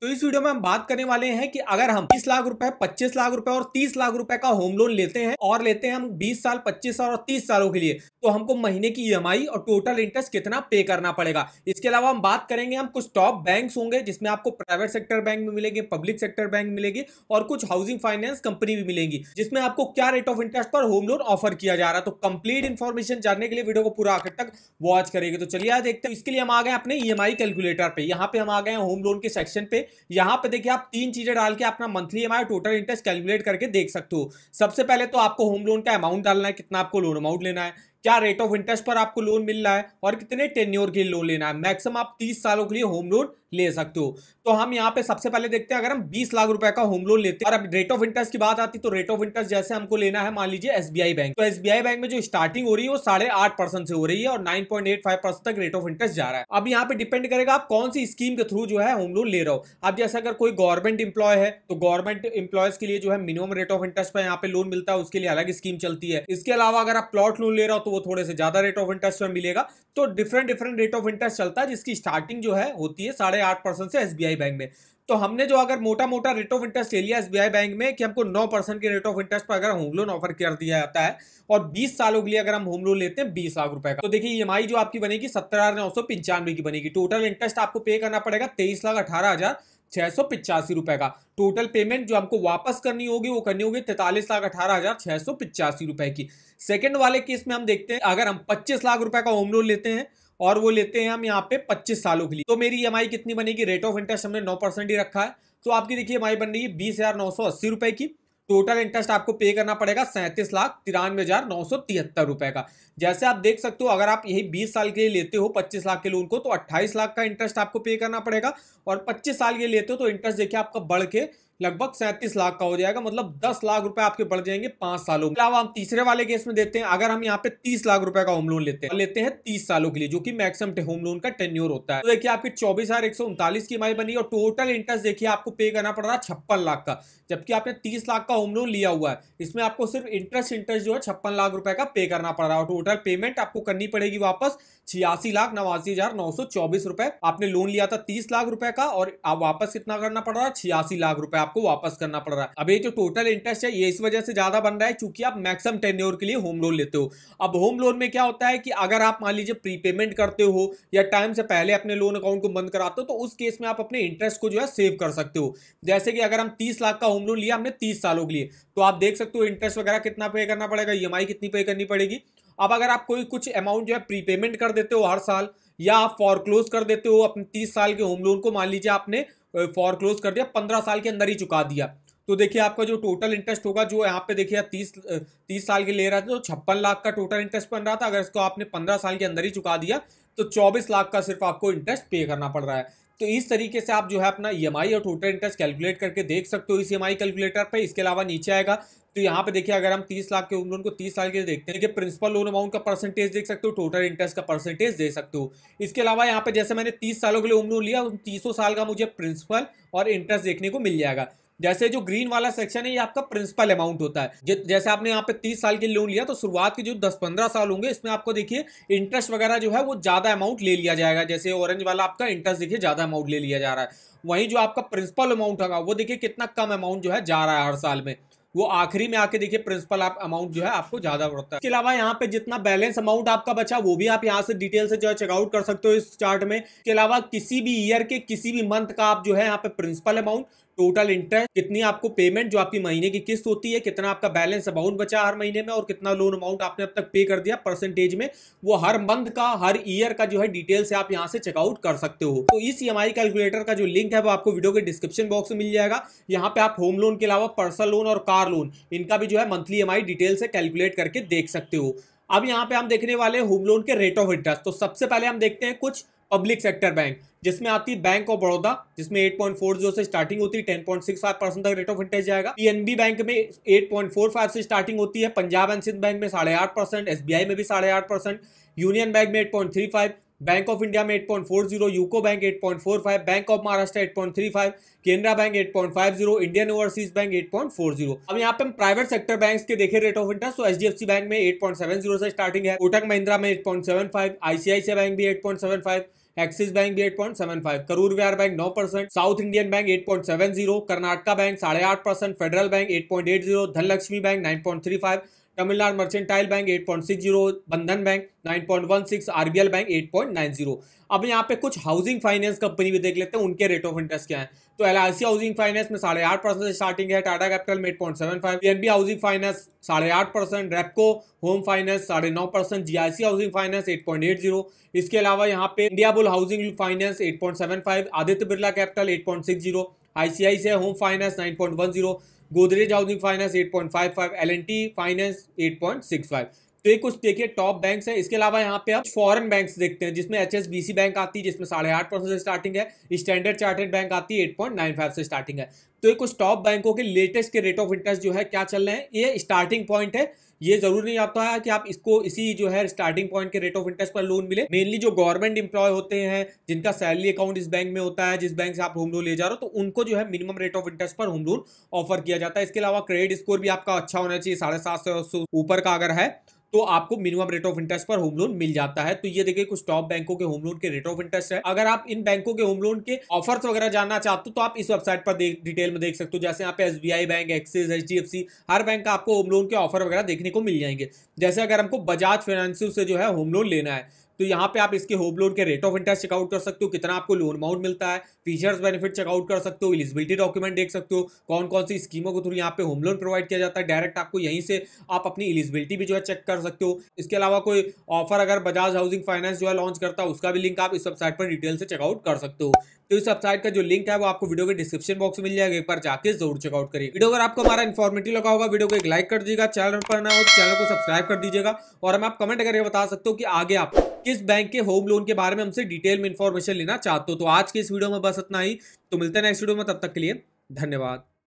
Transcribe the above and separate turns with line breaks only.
तो इस वीडियो में हम बात करने वाले हैं कि अगर हम 20 लाख रुपए 25 लाख रुपए और 30 लाख रुपए का होम लोन लेते हैं और लेते हैं हम 20 साल 25 साल और 30 सालों के लिए तो हमको महीने की ई e और टोटल इंटरेस्ट कितना पे करना पड़ेगा इसके अलावा हम बात करेंगे हम कुछ टॉप बैंक होंगे जिसमें आपको प्राइवेट सेक्टर बैंक भी मिलेंगे पब्लिक सेक्टर बैंक मिलेगी और कुछ हाउसिंग फाइनेंस कंपनी भी मिलेंगी जिसमें आपको क्या रेट ऑफ इंटरेस्ट पर होम लोन ऑफर किया जा रहा है तो कंप्लीट इन्फॉर्मेशन जानने के लिए वीडियो को पूरा आखिर तक वॉच करेगी तो चलिए आज देखते हैं इसके लिए हम आ गए अपने ई कैलकुलेटर पर यहाँ पे हम आ गए होम लोन के सेक्शन पे यहां पे देखिए आप तीन चीजें डाल के अपना मंथली एम टोटल इंटरेस्ट कैलकुलेट करके देख सकते हो सबसे पहले तो आपको होम लोन का अमाउंट डालना है कितना आपको लोन अमाउंट लेना है क्या रेट ऑफ इंटरेस्ट पर आपको लोन मिल रहा है और कितने टेन्योर के लिए लोन लेना है मैक्सिमम आप तीस सालों के लिए होम लोन ले सकते हो तो हम यहाँ पे सबसे पहले देखते हैं अगर हम बीस लाख रुपए का होम लोन लेते हैं और अब रेट ऑफ इंटरेस्ट की बात आती तो रेट ऑफ इंटरेस्ट जैसे हमको लेना है मान लीजिए एसबीआई बैंक तो एसबीआई बैंक में जो स्टार्टिंग हो रही है वो साढ़े आठ परसेंट से हो रही है और nine point eight five percent तक रेट ऑफ इंटरेस्ट जा रहा है अब यहाँ पे डिपेंड करेगा आप कौन सी स्कीम के थ्रू जो है होम लोन ले रहे हो अब जैसे अगर कोई गवर्नमेंट इंप्लॉय है तो गवर्नमेंट इंप्लॉयज के लिए जो है मिनिमम रेट ऑफ इंटरेस्ट पर यहाँ पे लोन मिलता है उसके लिए अलग स्कीम चलती है इसके अलावा अगर आप प्लॉट लोन ले रहे हो तो वो थोड़े से ज़्यादा रेट ऑफ इंटरेस्ट में मिलेगा तो different different rate of interest चलता है जिसकी स्टार्टिंग जो है होती है साढ़े आठ परसेंट से एसबीआई बैंक में तो हमने जो अगर मोटा मोटा रेट ऑफ इंटरेस्ट ले लिया एसबीआई बैंक में कि हमको नौ परसेंट के रेट ऑफ इंटरेस्ट पर अगर होम लोन ऑफर कर दिया जाता है और बीस सालों के लिए अगर हम होम लोन लेते हैं बीस लाख रुपए का तो देखिए ई e जो आपकी बनेगी सत्रह की बनेगी टोटल इंटरेस्ट आपको पे करना पड़ेगा तेईस लाख अठारह हजार छह सौ पिचासी रुपए का टोटल पेमेंट जो हमको वापस करनी होगी वो करनी होगी तैतालीस लाख अठारह हजार छह सौ पिचासी रुपए की सेकंड वाले केस में हम देखते हैं अगर हम पच्चीस लाख रुपए का होम लोन लेते हैं और वो लेते हैं हम यहाँ पे पच्चीस सालों के लिए तो मेरी ई e कितनी बनेगी रेट ऑफ इंटरेस्ट हमने नौ परसेंट ही रखा है तो आपकी देखिए ई e बन रही है बीस हजार नौ सौ अस्सी रुपए की टोटल इंटरेस्ट आपको पे करना पड़ेगा सैंतीस लाख तिरानवे हजार नौ सौ तिहत्तर रुपए का जैसे आप देख सकते हो अगर आप यही बीस साल के लिए लेते हो पच्चीस लाख के लोन को तो अट्ठाईस लाख का इंटरेस्ट आपको पे करना पड़ेगा और पच्चीस साल के लिए लेते हो तो इंटरेस्ट देखिए आपका बढ़ के लगभग सैंतीस लाख का हो जाएगा मतलब दस लाख रुपए आपके बढ़ जाएंगे पांच सालों के अलावा हम तीसरे वाले केस में देते हैं अगर हम यहाँ पे तीस लाख रुपए का होम लोन लेते हैं लेते हैं तीस सालों के लिए जो कि मैक्सिम होम लोन का टेन्योर होता है तो देखिए आपकी चौबीस हजार एक सौ उनतालीस की माई बनी और टोटल इंटरेस्ट देखिए आपको पे करना पड़ रहा है छप्पन लाख का जबकि आपने तीस लाख का होम लोन लिया हुआ है इसमें आपको सिर्फ इंटरेस्ट इंटरेस्ट जो है छप्पन लाख रुपए का पे करना पड़ रहा है और टोटल पेमेंट आपको करनी पड़ेगी वापस छियासी लाख नवासी हजार नौ सौ चौबीस रुपए आपने लोन लिया था तीस लाख रुपए का और आप वापस कितना करना पड़ रहा है छियासी लाख रुपए आपको वापस करना पड़ रहा है अब ये जो टोटल इंटरेस्ट है ये इस वजह से ज्यादा बन रहा है क्योंकि आप मैक्सिमम टेन्योर के लिए होम लोन लेते हो अब होम लोन में क्या होता है कि अगर आप मान लीजिए प्रीपेमेंट करते हो या टाइम से पहले अपने लोन अकाउंट को बंद कराते हो तो उस केस में आप अपने इंटरेस्ट को जो है सेव कर सकते हो जैसे कि अगर हम तीस लाख का होम लोन लिया हमने तीस सालों के लिए तो आप देख सकते हो इंटरेस्ट वगैरह कितना पे करना पड़ेगा ई e कितनी पे करनी पड़ेगी अब अगर आप कोई कुछ अमाउंट जो है प्री पेमेंट कर देते हो हर साल या आप फॉरक्लोज कर देते हो अपने तीस साल के होम लोन को मान लीजिए आपने फॉरक्लोज कर दिया पंद्रह साल के अंदर ही चुका दिया तो देखिए आपका जो टोटल इंटरेस्ट होगा जो यहाँ पे देखिए तीस तीस साल के ले रहा था तो छप्पन लाख का टोटल इंटरेस्ट बन रहा था अगर इसको आपने पंद्रह साल के अंदर ही चुका दिया तो चौबीस लाख का सिर्फ आपको इंटरेस्ट पे करना पड़ रहा है तो इस तरीके से आप जो है अपना ई e और टोटल इंटरेस्ट कैलकुलेट करके देख सकते हो इस ई कैलकुलेटर पर इसके अलावा नीचे आएगा तो यहाँ पे देखिए अगर हम 30 लाख के होम लोन को 30 साल के देखते हैं देखिए प्रिंसिपल लोन अमाउंट का परसेंटेज देख सकते हो टोटल इंटरेस्ट का परसेंटेज दे सकते हो इसके अलावा यहाँ पे जैसे मैंने 30 सालों के लिए उम्र लिया उन तीसों साल का मुझे प्रिंसिपल और इंटरेस्ट देखने को मिल जाएगा जैसे जो ग्रीन वाला सेक्शन है ये आपका प्रिंसिपल अमाउंट होता है जैसे आपने यहाँ पे तीस साल के लोन लिया तो शुरुआत के जो दस पंद्रह साल होंगे इसमें आपको देखिए इंटरेस्ट वगैरह जो है वो ज्यादा अमाउंट ले लिया जाएगा जैसे ऑरेंज वाला आपका इंटरेस्ट देखिए ज्यादा अमाउंट ले लिया जा रहा है वहीं जो आपका प्रिंसिपल अमाउंट होगा वो देखिए कितना कम अमाउंट जो है जा रहा है हर साल में वो आखिरी में आके देखिए प्रिंसिपल आप अमाउंट जो है आपको ज्यादा पड़ता है इसके अलावा यहाँ पे जितना बैलेंस अमाउंट आपका बचा वो भी आप यहाँ से डिटेल से जो है चेकआउट कर सकते हो इस चार्ट में इसके अलावा किसी भी ईयर के किसी भी मंथ का आप जो है यहाँ पे प्रिंसिपल अमाउंट टोटल इंटरेस्ट कितनी आपको पेमेंट जो आपकी महीने की किस्त होती है कितना आपका बैलेंस अमाउंट बचा हर महीने में और कितना लोन अमाउंट आपने अब तक पे कर दिया परसेंटेज में वो हर मंथ का हर ईयर का जो है डिटेल से आप यहाँ से चेकआउट कर सकते हो तो इस ई e कैलकुलेटर का जो लिंक है वो आपको वीडियो के डिस्क्रिप्शन बॉक्स में मिल जाएगा यहाँ पे आप होम लोन के अलावा पर्सनल लोन और कार लोन इनका भी जो है मंथली ई डिटेल से कैलकुलेट करके देख सकते हो अब यहाँ पे हम देखने वाले होम लोन के रेट ऑफ इंटरेस्ट तो सबसे पहले हम देखते हैं कुछ पब्लिक सेक्टर बैंक जिसमें आती है बैंक ऑफ बड़ौदा जिसमें 8.40 से स्टार्टिंग होती है 10.65 परसेंट तक रेट ऑफ इंटरेस्ट जाएगा पीएनबी बैंक में 8.45 से स्टार्टिंग होती है पंजाब एंड सिंध बैंक में साढ़े आठ परसेंट एस में भी साढ़े आठ परसेंट यूनियन बैंक में eight point three five bank of India में 8.40 UCO bank 8.45 bank of Maharashtra 8.35 Canara bank 8.50 Indian overseas bank 8.40 अब यहाँ पे हम प्राइवेट सेक्टर बैंक्स के देखे रेट ऑफ इंटरेस्ट तो एच बैंक में 8.70 से स्टार्टिंग है कोटक महिंद्रा में 8.75 आईसीआईसीआई बैंक भी 8.75 एक्सिस बैंक भी 8.75 Karur Vihar bank 9 percent south Indian bank 8.70 Karnataka bank साढ़े आठ percent federal bank 8.80 Dhanlaxmi bank 9.35 Tamilnadu mercantile bank 8.60 Bandhan bank 9.16 RBL bank 8.90 अब यहाँ पे कुछ हाउसिंग फाइनेंस कंपनी भी देख लेते हैं उनके रेट ऑफ इंटरेस्ट क्या है तो एल हाउसिंग फाइनेंस में साढ़े आठ परसेंट स्टार्टिंग है टाटा कैपिटल में eight point seven five NB housing finance साढ़े आठ परसेंट रेपको होम फाइनेंस साढ़े नौ percent G housing finance eight point eight zero इसके अलावा यहाँ पे India bull housing finance eight point seven five Aditya Birla capital eight point six zero ICI से home finance 9.10 Godrej housing finance 8.55 LNT finance 8.65 तो ये कुछ देखिए टॉप बैंक्स है इसके अलावा यहाँ पे आप फॉरेन बैंक्स देखते हैं जिसमें एच बैंक आती है जिसमें साढ़े आठ परसेंट से स्टार्टिंग है स्टैंडर्ड चार्टेड बैंक आती है एट पॉइंट नाइन फाइव से स्टार्टिंग है तो ये कुछ टॉप बैंकों के लेटेस्ट के रेट ऑफ इंटरेस्ट जो है क्या चल रहे हैं ये स्टार्टिंग पॉइंट है ये जरूर नहीं आता है कि आप इसको इसी जो है स्टार्टिंग पॉइंट के रेट ऑफ इंटरेस्ट पर लोन मिले मेनली जो गवर्नमेंट इंप्लॉय होते हैं जिनका सैलरी अकाउंट इस बैंक में होता है जिस बैंक से आप होम लोन ले जा रहे हो तो उनको जो है मिनिमम रेट ऑफ इंटरेस्ट पर होम लोन ऑफर किया जाता है इसके अलावा क्रेडिट स्कोर भी आपका अच्छा होना चाहिए साढ़े सात सौ ऊपर का अगर है तो आपको मिनिमम रेट ऑफ इंटरेस्ट पर होम लोन मिल जाता है तो ये देखिए कुछ टॉप बैंकों के होम लोन के रेट ऑफ इंटरेस्ट है अगर आप इन बैंकों के होम लोन के ऑफर्स वगैरह जानना चाहते हो तो आप इस वेबसाइट पर डिटेल में देख सकते हो जैसे यहाँ पे एस बैंक एक्सिस एच हर बैंक का आपको होम लोन के ऑफर वगैरह देखने को मिल जाएंगे जैसे अगर हमको बजाज फाइनेंशियल से जो है होम लोन लेना है तो यहाँ पे आप इसके होम लोन के रेट ऑफ इंटरेस्ट चेकआउट कर सकते हो कितना आपको लोन अमाउंट मिलता है फीचर्स बेनिफिट चेकआउट कर सकते हो एलिजिबिलिटी डॉक्यूमेंट देख सकते हो कौन कौन सी स्कीमों के थ्रू यहाँ पे होम लोन प्रोवाइड किया जाता है डायरेक्ट आपको यहीं से आप अपनी एलिजिबिलिटी भी जो है चेक कर सकते हो इसके अलावा कोई ऑफर अगर बजाज हाउसिंग फाइनेंस जो है लॉन्च करता है उसका भी लिंक आप इस वेबसाइट पर डिटेल से चेकआउट कर सकते हो तो इस वेबसाइट का जो लिंक है वो आपको वीडियो के डिस्क्रिप्शन बॉक्स में मिल जाएगा एक बार जाके जरूर चेकआउट करिए वीडियो अगर आपको हमारा इन्फॉर्मेटिव लगा होगा वीडियो को एक लाइक कर दीजिएगा चैनल पर ना हो चैनल तो को सब्सक्राइब कर दीजिएगा और हम आप कमेंट करके बता सकते हो कि आगे आप किस बैंक के होम लोन के बारे में हमसे डिटेल में इन्फॉर्मेशन लेना चाहते हो तो आज के इस वीडियो में बस इतना ही तो मिलते हैं नेक्स्ट वीडियो में तब तक के लिए धन्यवाद